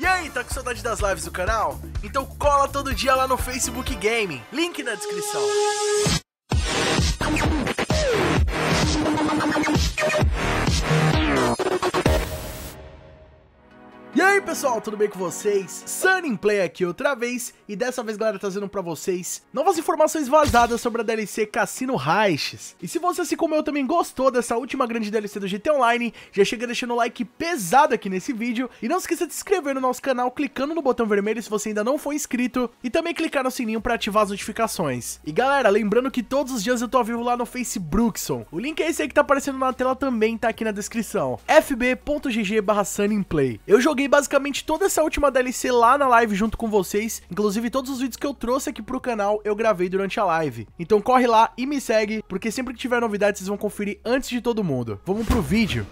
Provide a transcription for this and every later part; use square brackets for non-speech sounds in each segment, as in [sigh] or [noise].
E aí, tá com saudade das lives do canal? Então cola todo dia lá no Facebook Gaming, link na descrição. E aí pessoal, tudo bem com vocês? Sunny Play aqui outra vez e dessa vez galera trazendo para vocês novas informações vazadas sobre a DLC Cassino Raiches. E se você assim como eu também gostou dessa última grande DLC do GT Online, já chega deixando o like pesado aqui nesse vídeo e não esqueça de se inscrever no nosso canal clicando no botão vermelho se você ainda não for inscrito e também clicar no sininho para ativar as notificações. E galera, lembrando que todos os dias eu tô ao vivo lá no Face Brookson. O link é esse aí que tá aparecendo na tela também, tá aqui na descrição. fb.gg/sunnyplay. Eu joguei joguei basicamente toda essa última DLC lá na live junto com vocês, inclusive todos os vídeos que eu trouxe aqui pro canal eu gravei durante a live. Então corre lá e me segue, porque sempre que tiver novidades vocês vão conferir antes de todo mundo. Vamos pro vídeo!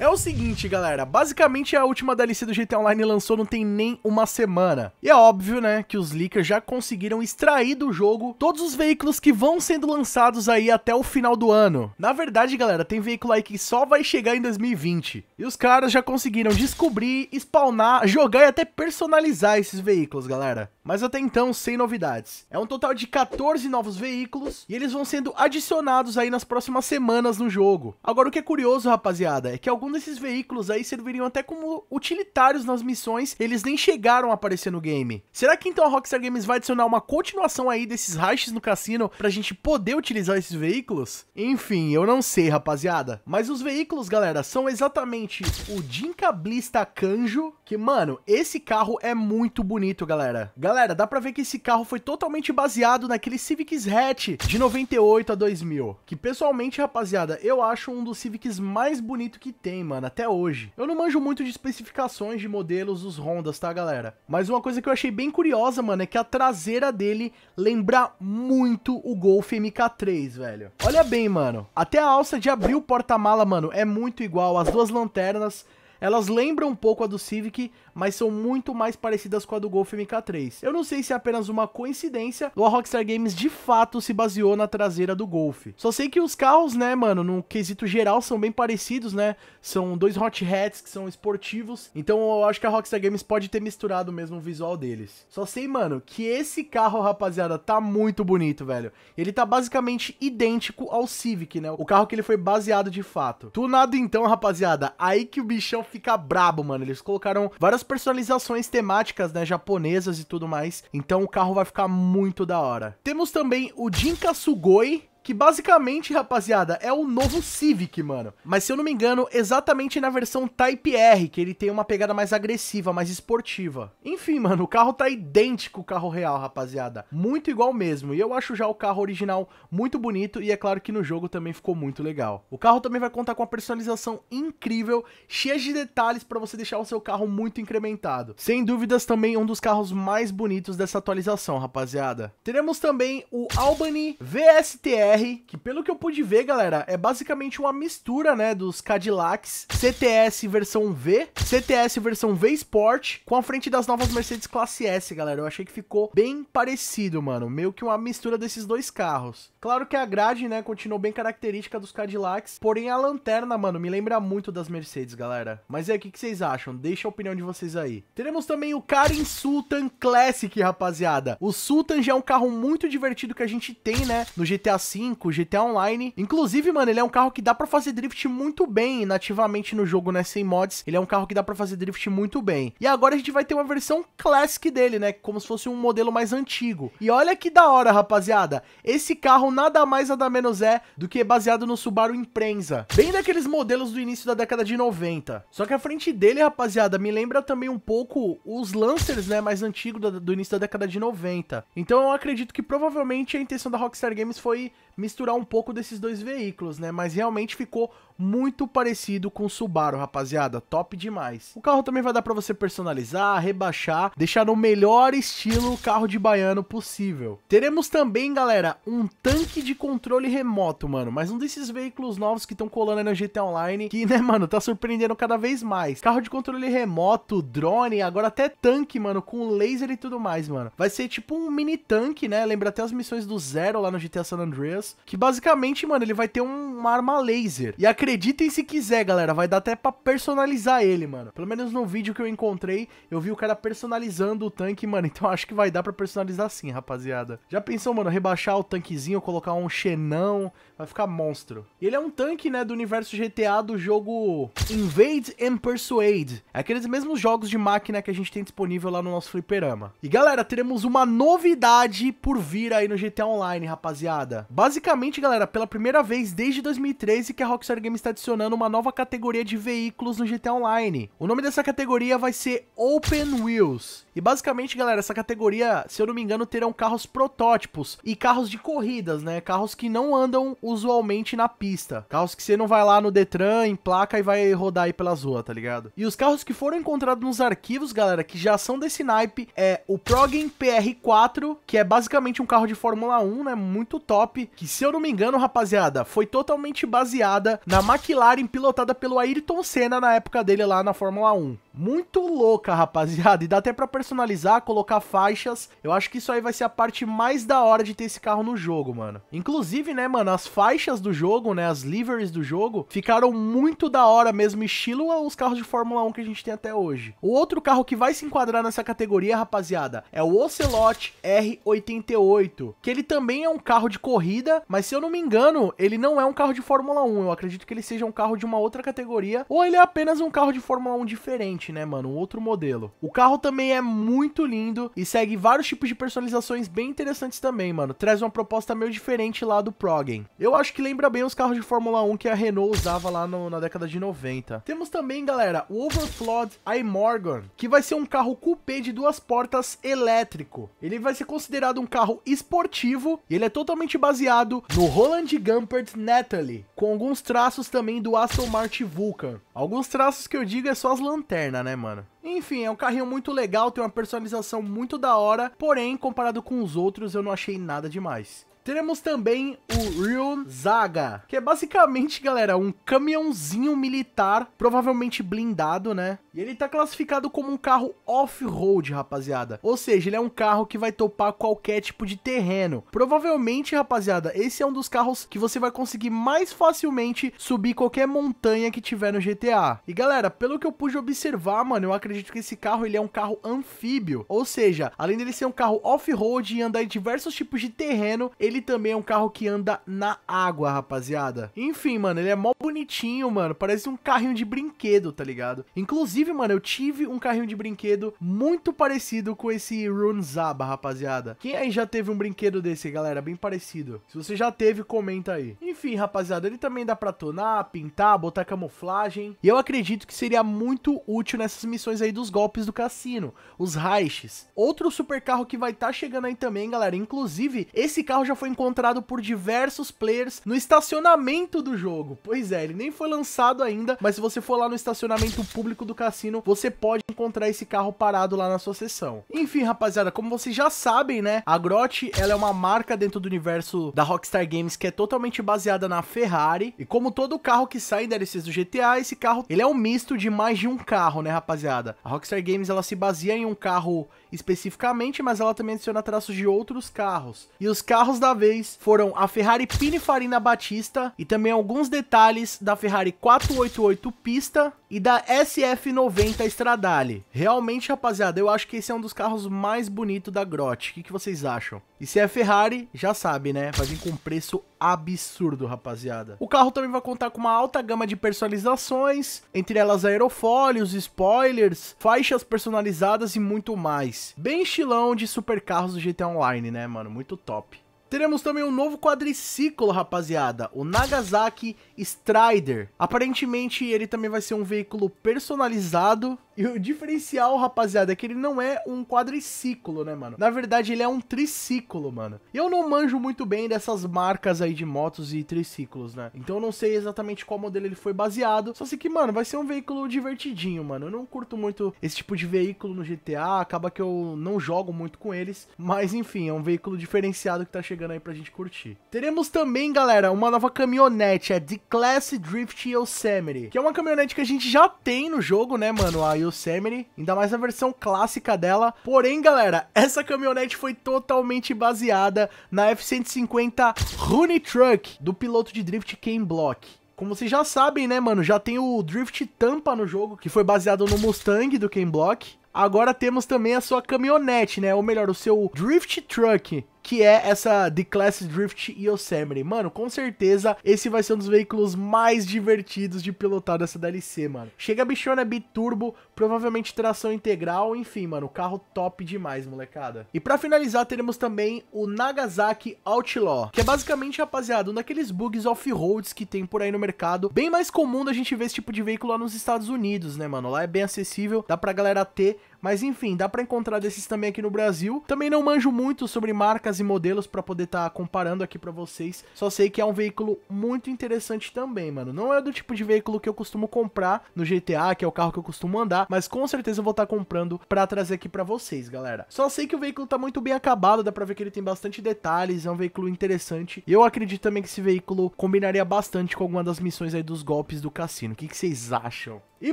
É o seguinte, galera, basicamente é a última DLC do GTA Online lançou não tem nem uma semana. E é óbvio, né, que os leakers já conseguiram extrair do jogo todos os veículos que vão sendo lançados aí até o final do ano. Na verdade, galera, tem veículo aí que só vai chegar em 2020. E os caras já conseguiram descobrir, spawnar, jogar e até personalizar esses veículos, galera mas até então sem novidades. É um total de 14 novos veículos e eles vão sendo adicionados aí nas próximas semanas no jogo. Agora o que é curioso, rapaziada, é que alguns desses veículos aí serviriam até como utilitários nas missões, eles nem chegaram a aparecer no game. Será que então a Rockstar Games vai adicionar uma continuação aí desses raids no cassino pra gente poder utilizar esses veículos? Enfim, eu não sei, rapaziada, mas os veículos, galera, são exatamente o Jinkablista Canjo, que, mano, esse carro é muito bonito, galera. Galera, Galera, dá pra ver que esse carro foi totalmente baseado naquele Civics Hatch de 98 a 2000, que pessoalmente, rapaziada, eu acho um dos Civics mais bonito que tem, mano, até hoje. Eu não manjo muito de especificações de modelos dos Hondas, tá, galera? Mas uma coisa que eu achei bem curiosa, mano, é que a traseira dele lembra muito o Golf MK3, velho. Olha bem, mano, até a alça de abrir o porta-mala, mano, é muito igual, as duas lanternas elas lembram um pouco a do Civic, mas são muito mais parecidas com a do Golf MK3. Eu não sei se é apenas uma coincidência ou a Rockstar Games de fato se baseou na traseira do Golf. Só sei que os carros, né, mano, no quesito geral são bem parecidos, né? São dois Hot Hats que são esportivos, então eu acho que a Rockstar Games pode ter misturado mesmo o visual deles. Só sei, mano, que esse carro, rapaziada, tá muito bonito, velho. Ele tá basicamente idêntico ao Civic, né? O carro que ele foi baseado de fato. Tunado então, rapaziada, aí que o bichão fica brabo, mano. Eles colocaram várias personalizações temáticas, né, japonesas e tudo mais. Então o carro vai ficar muito da hora. Temos também o Jinka Sugoi, que basicamente, rapaziada, é o novo Civic, mano. Mas se eu não me engano, exatamente na versão Type R, que ele tem uma pegada mais agressiva, mais esportiva. Enfim, mano, o carro tá idêntico ao carro real, rapaziada. Muito igual mesmo. E eu acho já o carro original muito bonito e é claro que no jogo também ficou muito legal. O carro também vai contar com uma personalização incrível, cheia de detalhes para você deixar o seu carro muito incrementado. Sem dúvidas também um dos carros mais bonitos dessa atualização, rapaziada. Teremos também o Albany VSTR CTR, que pelo que eu pude ver, galera, é basicamente uma mistura, né, dos Cadillacs CTS versão V, CTS versão V Sport, com a frente das novas Mercedes Classe S, galera. Eu achei que ficou bem parecido, mano, meio que uma mistura desses dois carros. Claro que a grade, né, continuou bem característica dos Cadillacs, porém a lanterna, mano, me lembra muito das Mercedes, galera. Mas é, o que, que vocês acham? Deixa a opinião de vocês aí. Teremos também o Karin Sultan Classic, rapaziada. O Sultan já é um carro muito divertido que a gente tem, né, no GTA V, 5, GTA Online. Inclusive, mano, ele é um carro que dá para fazer drift muito bem nativamente no jogo, né? Sem mods. Ele é um carro que dá para fazer drift muito bem. E agora a gente vai ter uma versão classic dele, né? Como se fosse um modelo mais antigo. E olha que da hora, rapaziada. Esse carro nada mais nada menos é do que baseado no Subaru Imprensa. Bem daqueles modelos do início da década de 90. Só que a frente dele, rapaziada, me lembra também um pouco os Lancers, né? Mais antigos do, do início da década de 90. Então eu acredito que provavelmente a intenção da Rockstar Games foi misturar um pouco desses dois veículos, né? Mas realmente ficou muito parecido com o Subaru, rapaziada. Top demais. O carro também vai dar para você personalizar, rebaixar, deixar no melhor estilo carro de baiano possível. Teremos também, galera, um tanque de controle remoto, mano. Mas um desses veículos novos que estão colando aí no GTA Online, que, né, mano, tá surpreendendo cada vez mais. Carro de controle remoto, drone, agora até tanque, mano, com laser e tudo mais, mano. Vai ser tipo um mini tanque, né? Lembra até as missões do Zero lá no GTA San Andreas, que basicamente, mano, ele vai ter um, uma arma laser. E a Acreditem se quiser, galera. Vai dar até pra personalizar ele, mano. Pelo menos no vídeo que eu encontrei, eu vi o cara personalizando o tanque, mano. [laughs] Então acho que vai dar pra personalizar sim, rapaziada. Já pensou, mano, rebaixar o tanquezinho, colocar um xenão. Vai ficar monstro. E ele é um tanque, né, do universo GTA do jogo Invade and Persuade. É aqueles mesmos jogos de máquina que a gente tem disponível lá no nosso fliperama. E galera, teremos uma novidade por vir aí no GTA Online, rapaziada. Basicamente, galera, pela primeira vez desde 2013 que a Rockstar Games está adicionando uma nova categoria de veículos no GTA Online. O nome dessa categoria vai ser Open Wheels. E basicamente, galera, essa categoria, se eu não me engano, terão carros protótipos e carros de corridas, né? Carros que não andam usualmente na pista. Carros que você não vai lá no Detran, em placa e vai rodar aí pelas ruas, tá ligado? E os carros que foram encontrados nos arquivos, galera, que já são desse naipe, é o Progen PR4, que é basicamente um carro de Fórmula 1, né? Muito top. Que, se eu não me engano, rapaziada, foi totalmente baseada na McLaren pilotada pelo Ayrton Senna na época dele lá na Fórmula 1 muito louca, rapaziada. E dá até pra personalizar, colocar faixas. Eu acho que isso aí vai ser a parte mais da hora de ter esse carro no jogo, mano. Inclusive, né, mano, as faixas do jogo, né, as liveries do jogo, ficaram muito da hora mesmo, estilo os carros de Fórmula 1 que a gente tem até hoje. O outro carro que vai se enquadrar nessa categoria, rapaziada, é o Ocelot R88, que ele também é um carro de corrida, mas se eu não me engano, ele não é um carro de Fórmula 1. Eu acredito que ele seja um carro de uma outra categoria, ou ele é apenas um carro de Fórmula 1 diferente diferente, né, mano? Um outro modelo. O carro também é muito lindo e segue vários tipos de personalizações bem interessantes também, mano. Traz uma proposta meio diferente lá do Progen. Eu acho que lembra bem os carros de Fórmula 1 que a Renault usava lá no, na década de 90. Temos também, galera, o Overflowed iMorgan, que vai ser um carro coupé de duas portas elétrico. Ele vai ser considerado um carro esportivo e ele é totalmente baseado no Roland Gumpert Natalie, com alguns traços também do Aston Martin Vulcan. Alguns traços que eu digo é só as lanternas perna, né, mano? Enfim, é um carrinho muito legal, tem uma personalização muito da hora, porém, comparado com os outros, eu não achei nada demais. Teremos também o Ryu Zaga, que é basicamente, galera, um caminhãozinho militar, provavelmente blindado, né? E ele tá classificado como um carro off-road, rapaziada. Ou seja, ele é um carro que vai topar qualquer tipo de terreno. Provavelmente, rapaziada, esse é um dos carros que você vai conseguir mais facilmente subir qualquer montanha que tiver no GTA. E galera, pelo que eu pude observar, mano, eu acredito que esse carro ele é um carro anfíbio. Ou seja, além dele ser um carro off-road e andar em diversos tipos de terreno, ele ele também é um carro que anda na água, rapaziada. Enfim, mano, ele é mó bonitinho, mano. Parece um carrinho de brinquedo, tá ligado? Inclusive, mano, eu tive um carrinho de brinquedo muito parecido com esse Runzaba, rapaziada. Quem aí já teve um brinquedo desse, galera? Bem parecido. Se você já teve, comenta aí. Enfim, rapaziada, ele também dá pra tonar, pintar, botar camuflagem. E eu acredito que seria muito útil nessas missões aí dos golpes do cassino, os Reichs. Outro super carro que vai estar tá chegando aí também, galera. Inclusive, esse carro já foi foi encontrado por diversos players no estacionamento do jogo. Pois é, ele nem foi lançado ainda, mas se você for lá no estacionamento público do cassino, você pode encontrar esse carro parado lá na sua sessão. Enfim, rapaziada, como vocês já sabem, né, a Grotti, ela é uma marca dentro do universo da Rockstar Games que é totalmente baseada na Ferrari, e como todo carro que sai da DLCs do GTA, esse carro, ele é um misto de mais de um carro, né, rapaziada? A Rockstar Games, ela se baseia em um carro especificamente, mas ela também adiciona traços de outros carros. E os carros da vez foram a Ferrari Pininfarina Batista e também alguns detalhes da Ferrari 488 Pista e da SF90 Stradale. Realmente, rapaziada, eu acho que esse é um dos carros mais bonitos da Grote. O que, que vocês acham? E se é Ferrari, já sabe, né? Vai vir com preço absurdo, rapaziada. O carro também vai contar com uma alta gama de personalizações, entre elas aerofólios, spoilers, faixas personalizadas e muito mais. Bem estilão de supercarros do GTA Online, né, mano? Muito top. Teremos também um novo quadriciclo, rapaziada, o Nagasaki Strider. Aparentemente, ele também vai ser um veículo personalizado e o diferencial, rapaziada, é que ele não é um quadriciclo, né, mano? Na verdade, ele é um triciclo, mano. E eu não manjo muito bem dessas marcas aí de motos e triciclos, né? Então eu não sei exatamente qual modelo ele foi baseado. Só sei que, mano, vai ser um veículo divertidinho, mano. Eu não curto muito esse tipo de veículo no GTA, acaba que eu não jogo muito com eles. Mas, enfim, é um veículo diferenciado que tá chegando aí pra gente curtir. Teremos também, galera, uma nova caminhonete, é The Class Drift Yosemite, que é uma caminhonete que a gente já tem no jogo, né, mano? A Yosemite, ainda mais a versão clássica dela. Porém, galera, essa caminhonete foi totalmente baseada na F-150 Honey Truck, do piloto de drift Ken Block. Como vocês já sabem, né, mano, já tem o Drift Tampa no jogo, que foi baseado no Mustang do Ken Block. Agora temos também a sua caminhonete, né, ou melhor, o seu Drift Truck, que é essa The Class Drift Yosemite. Mano, com certeza esse vai ser um dos veículos mais divertidos de pilotar dessa DLC, mano. Chega a bichona é biturbo, provavelmente tração integral, enfim, mano, carro top demais, molecada. E para finalizar, teremos também o Nagasaki Outlaw, que é basicamente, rapaziada, um daqueles bugs off-roads que tem por aí no mercado, bem mais comum da gente ver esse tipo de veículo lá nos Estados Unidos, né, mano? Lá é bem acessível, dá pra galera ter mas enfim, dá para encontrar desses também aqui no Brasil. Também não manjo muito sobre marcas e modelos para poder estar tá comparando aqui para vocês. Só sei que é um veículo muito interessante também, mano. Não é do tipo de veículo que eu costumo comprar no GTA, que é o carro que eu costumo andar, mas com certeza eu vou estar tá comprando para trazer aqui para vocês, galera. Só sei que o veículo tá muito bem acabado, dá para ver que ele tem bastante detalhes, é um veículo interessante. Eu acredito também que esse veículo combinaria bastante com alguma das missões aí dos golpes do cassino. O que, que vocês acham? E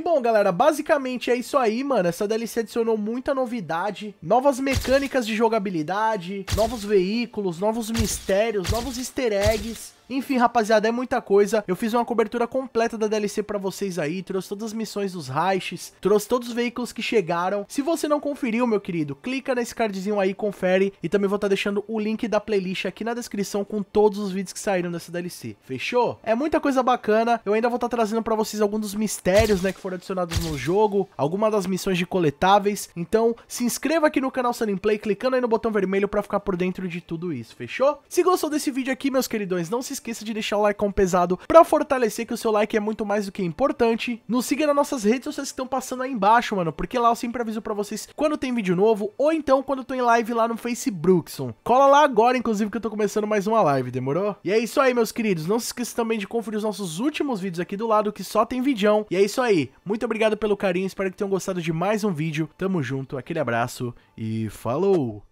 bom, galera, basicamente é isso aí, mano. Essa DLC adicionou muita novidade, novas mecânicas de jogabilidade, novos veículos, novos mistérios, novos easter eggs. Enfim, rapaziada, é muita coisa. Eu fiz uma cobertura completa da DLC pra vocês aí, trouxe todas as missões dos raiches, trouxe todos os veículos que chegaram. Se você não conferiu, meu querido, clica nesse cardzinho aí, confere. E também vou estar tá deixando o link da playlist aqui na descrição com todos os vídeos que saíram dessa DLC. Fechou? É muita coisa bacana. Eu ainda vou estar tá trazendo pra vocês alguns dos mistérios, né, que foram adicionados no jogo, alguma das missões de coletáveis. Então, se inscreva aqui no canal Sunny Play, clicando aí no botão vermelho pra ficar por dentro de tudo isso, fechou? Se gostou desse vídeo aqui, meus queridões, não se esqueça de deixar o like pesado para fortalecer que o seu like é muito mais do que importante. Nos siga nas nossas redes sociais que estão passando aí embaixo, mano, porque lá eu sempre aviso para vocês quando tem vídeo novo ou então quando eu tô em live lá no Facebook. Cola lá agora, inclusive, que eu tô começando mais uma live, demorou? E é isso aí, meus queridos. Não se esqueça também de conferir os nossos últimos vídeos aqui do lado, que só tem vídeo. E é isso aí. Muito obrigado pelo carinho, espero que tenham gostado de mais um vídeo. Tamo junto, aquele abraço e falou!